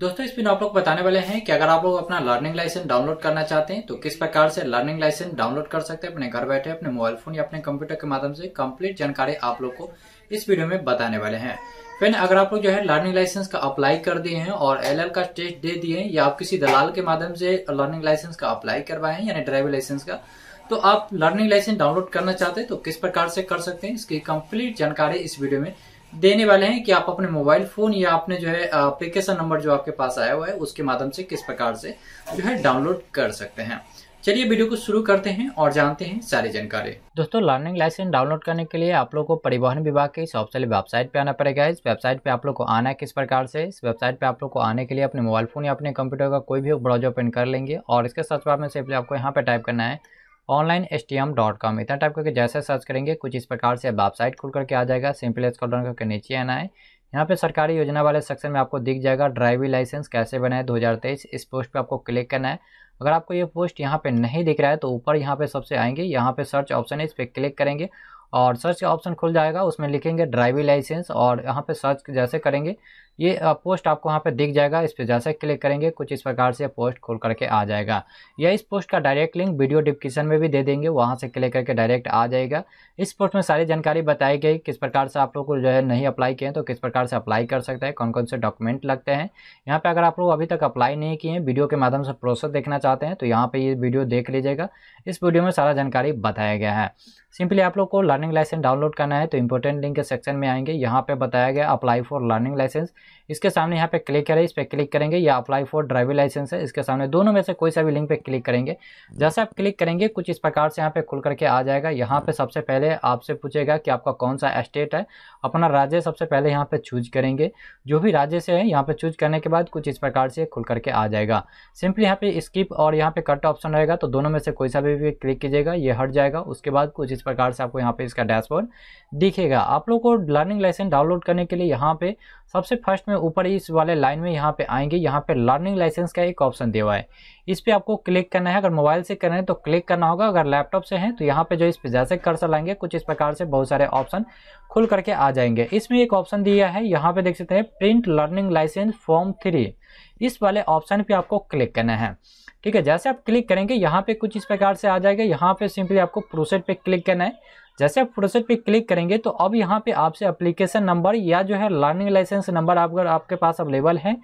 दोस्तों इस दिन आप लोग बताने वाले हैं कि अगर आप लोग अपना लर्निंग लाइसेंस डाउनलोड करना चाहते हैं तो किस प्रकार से लर्निंग लाइसेंस डाउनलोड कर सकते हैं अपने घर बैठे अपने मोबाइल फोन या अपने कंप्यूटर के माध्यम से कंप्लीट जानकारी आप लोग को इस वीडियो में बताने वाले हैं फिर अगर आप लोग जो है लर्निंग लाइसेंस का अप्लाई कर दिए हैं और एल का टेस्ट दे दिए हैं या आप किसी दलाल के माध्यम से लर्निंग लाइसेंस का अप्लाई करवाए हैं यानी ड्राइविंग लाइसेंस का तो आप लर्निंग लाइसेंस डाउनलोड करना चाहते हैं तो किस प्रकार से कर सकते हैं इसकी कंप्लीट जानकारी इस वीडियो में देने वाले हैं कि आप अपने मोबाइल फोन या अपने जो है एप्लीकेशन नंबर जो आपके पास आया हुआ है उसके माध्यम से किस प्रकार से जो है डाउनलोड कर सकते हैं चलिए वीडियो को शुरू करते हैं और जानते हैं सारी जानकारी दोस्तों लर्निंग लाइसेंस डाउनलोड करने के लिए आप लोग को परिवहन विभाग की इस ऑफिशियल वेबसाइट पे आना पड़ेगा इस वेबसाइट पे आप लोग को आना है किस प्रकार से इस वेबसाइट पे आप लोग को आने के लिए अपने मोबाइल फोन या अपने कंप्यूटर का कोई भी ब्राउजर ओपन कर लेंगे और इसके साथ में सिंपली आपको यहाँ पे टाइप करना है online S T M dot com इतना टाइप करके जैसे सर्च करेंगे कुछ इस प्रकार से वेबसाइट खुल करके आ जाएगा सिंपल स्कॉल डाउन करके नीचे आना है यहाँ पे सरकारी योजना वाले सेक्शन में आपको दिख जाएगा ड्राइविंग लाइसेंस कैसे बनाए 2023 इस पोस्ट पे आपको क्लिक करना है अगर आपको ये पोस्ट यहाँ पे नहीं दिख रहा है तो ऊपर यहाँ पे सबसे आएंगे यहाँ पे सर्च ऑप्शन है इस पर क्लिक करेंगे और सर्च ऑप्शन खुल जाएगा उसमें लिखेंगे ड्राइविंग लाइसेंस और यहाँ पे सर्च जैसे करेंगे ये पोस्ट आपको वहाँ पे दिख जाएगा इस पर जैसे क्लिक करेंगे कुछ इस प्रकार से पोस्ट खोल करके आ जाएगा या इस पोस्ट का डायरेक्ट लिंक वीडियो डिस्क्रिप्शन में भी दे देंगे वहाँ से क्लिक करके डायरेक्ट आ जाएगा इस पोस्ट में सारी जानकारी बताई गई किस प्रकार से आप लोग को जो है नहीं अप्लाई किए तो किस प्रकार से अप्लाई कर सकते हैं कौन कौन से डॉक्यूमेंट लगते हैं यहाँ पर अगर आप लोग अभी तक अप्लाई नहीं किए वीडियो के माध्यम से प्रोसेस देखना चाहते हैं तो यहाँ पर ये वीडियो देख लीजिएगा इस वीडियो में सारा जानकारी बताया गया है सिंपली आप लोग को लर्निंग लाइसेंस डाउनलोड करना है तो इंपॉर्टेंट लिंक के सेक्शन में आएंगे यहाँ पर बताया गया अप्लाई फॉर लर्निंग लाइसेंस इसके सामने यहाँ पे क्लिक करें इस पर क्लिक करेंगे या अप्लाई फॉर ड्राइविंग लाइसेंस है इसके सामने दोनों में से कोई सा भी लिंक पे क्लिक करेंगे जैसे आप क्लिक करेंगे कुछ इस प्रकार से यहाँ पे खुल करके आ जाएगा यहाँ पे सबसे पहले आपसे पूछेगा कि आपका कौन सा स्टेट है अपना राज्य सबसे पहले यहाँ पर चूज करेंगे जो भी राज्य से है यहाँ पर चूज करने के बाद कुछ इस प्रकार से खुल करके आ जाएगा सिंपली यहाँ पे स्किप और यहाँ पे कट ऑप्शन रहेगा तो दोनों में से कोई सा भी क्लिक कीजिएगा ये हट जाएगा उसके बाद कुछ इस प्रकार से आपको यहाँ पे इसका डैशबोर्ड दिखेगा आप लोग को लर्निंग लाइसेंस डाउनलोड करने के लिए यहाँ पे सबसे फर्स्ट फर्स्ट में ऊपर इस वाले लाइन में यहाँ पे आएंगे यहाँ पे लर्निंग लाइसेंस का एक ऑप्शन दिया हुआ है इस पर आपको क्लिक करना है अगर मोबाइल से करना है तो क्लिक करना होगा अगर लैपटॉप से है तो यहाँ पे जो इस पर जैसे कर्सर लाएंगे कुछ इस प्रकार से बहुत सारे ऑप्शन खुल करके आ जाएंगे इसमें एक ऑप्शन दिया है यहाँ पे देख सकते हैं print learning licence form three इस वाले ऑप्शन पे आपको क्लिक करना है ठीक है जैसे आप क्लिक करेंगे यहाँ पे कुछ इस प्रकार से आ जाएगा यहाँ पे सिंपली आपको प्रोसेट पे क्लिक करना है जैसे आप प्रोसेस पे क्लिक करेंगे तो अब यहाँ पे आपसे अप्लीकेशन नंबर या जो है लर्निंग लाइसेंस नंबर आप अगर आपके पास अवेलेबल है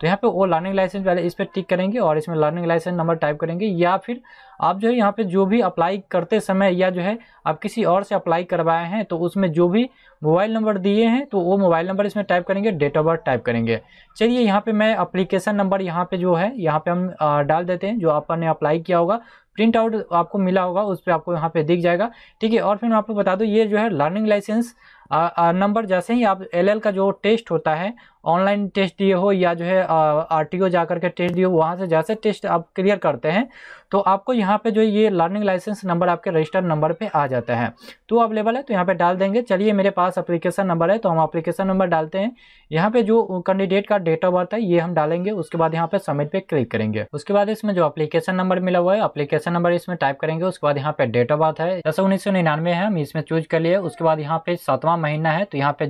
तो यहाँ पे वो लर्निंग लाइसेंस वाले इस पर टिक करेंगे और इसमें लर्निंग लाइसेंस नंबर टाइप करेंगे या फिर आप जो है यहाँ पे जो भी अप्लाई करते समय या जो है आप किसी और से अप्लाई करवाए हैं तो उसमें जो भी मोबाइल नंबर दिए हैं तो वो मोबाइल नंबर इसमें टाइप करेंगे डेट ऑफ बर्थ टाइप करेंगे चलिए यहाँ पे मैं अप्लीकेशन नंबर यहाँ पे जो है यहाँ पे हम डाल देते हैं जो आपने अप्लाई किया होगा प्रिंट आउट आपको मिला होगा उस पर आपको यहाँ पे दिख जाएगा ठीक है और फिर मैं आपको बता दूँ ये जो है लर्निंग लाइसेंस नंबर जैसे ही आप एल का जो टेस्ट होता है ऑनलाइन टेस्ट दिए हो या जो है आर टी जा के टेस्ट दिए हो वहाँ से जैसे टेस्ट आप क्लियर करते हैं तो आपको यहाँ पे जो ये लर्निंग लाइसेंस नंबर आपके रजिस्टर नंबर पे आ जाता है तो अवेलेबल है तो यहाँ पे डाल देंगे चलिए मेरे पास अप्लीकेशन नंबर है तो हम अप्लीकेशन नंबर डालते हैं यहाँ पर जो कैंडिडेट का डेट ऑफ बर्थ है ये हम डालेंगे उसके बाद यहाँ पे सबमिट पर क्लिक करेंगे उसके बाद इसमें जो अप्लीकेशन नंबर मिला हुआ है अप्लीकेशन नंबर इसमें टाइप करेंगे उसके बाद यहाँ पर डेट ऑफ बर्थ है जैसे उन्नीस है हम इसमें चूज कर लिए उसके बाद यहाँ पे सातवां महीना है तो यहाँ पे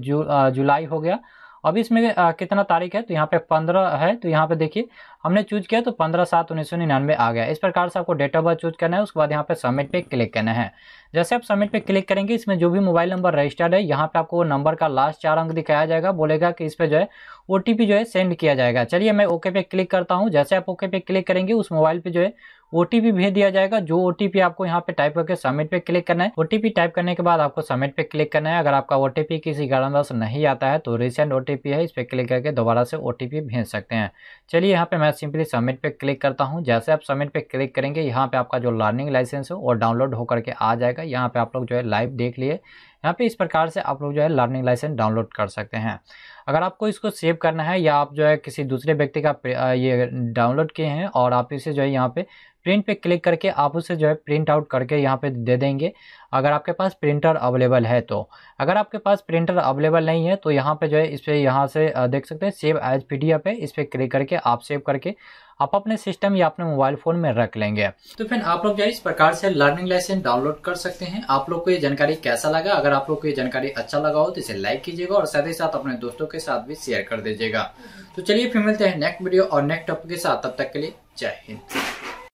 जुलाई हो गया अब इसमें कितना तारीख है तो यहाँ पे पंद्रह है तो यहाँ पे देखिए हमने चूज किया तो पंद्रह सात उन्नीस सौ निन्यानवे आ गया इस प्रकार से आपको डेट ऑफ बर्थ चूज करना है उसके बाद यहाँ पे सबमिट पे क्लिक करना है जैसे आप सबमिट पे क्लिक करेंगे इसमें जो भी मोबाइल नंबर रजिस्टर्ड है यहाँ पे आपको वो नंबर का लास्ट चार अंक दिखाया जाएगा बोलेगा कि इस पर जो है ओ जो है सेंड किया जाएगा चलिए मैं ओके पे क्लिक करता हूँ जैसे आप ओके पे क्लिक करेंगे उस मोबाइल पर जो है ओ भेज दिया जाएगा जो ओ आपको यहाँ पे टाइप करके सबमिट पे क्लिक करना है ओ टाइप करने के बाद आपको सबमिट पे क्लिक करना है अगर आपका ओ किसी कारणवश नहीं आता है तो रिसेंट ओ है इस पर क्लिक करके दोबारा से ओ भेज सकते हैं चलिए यहाँ पे मैं मैं सिंपली सबमिट पे क्लिक करता हूँ जैसे आप सबमिट पे क्लिक करेंगे यहाँ पे आपका जो लर्निंग लाइसेंस है वो डाउनलोड होकर के आ जाएगा यहाँ पे आप लोग जो है लाइव देख लिए यहाँ पे इस प्रकार से आप लोग जो है लर्निंग लाइसेंस डाउनलोड कर सकते हैं अगर आपको इसको सेव करना है या आप जो है किसी दूसरे व्यक्ति का ये डाउनलोड किए हैं और आप इसे जो है यहाँ पे प्रिंट पे क्लिक करके आप उसे जो है प्रिंट आउट करके यहाँ पे दे देंगे अगर आपके पास प्रिंटर अवेलेबल है तो अगर आपके पास प्रिंटर अवेलेबल नहीं है तो यहाँ पे जो है इस पर यहाँ से देख सकते हैं सेव एज पी डी है इस पर क्लिक करके आप सेव करके आप अपने सिस्टम या अपने मोबाइल फोन में रख लेंगे तो फिर आप लोग जो है इस प्रकार से लर्निंग लाइसेंस डाउनलोड कर सकते हैं आप लोग को ये जानकारी कैसा लगा अगर आप लोग को ये जानकारी अच्छा लगा हो तो इसे लाइक कीजिएगा और साथ ही साथ अपने दोस्तों के साथ भी शेयर कर दीजिएगा तो चलिए फिर मिलते हैं नेक्स्ट वीडियो और नेक्स्ट टॉपिक के साथ तब तक के लिए जय हिंद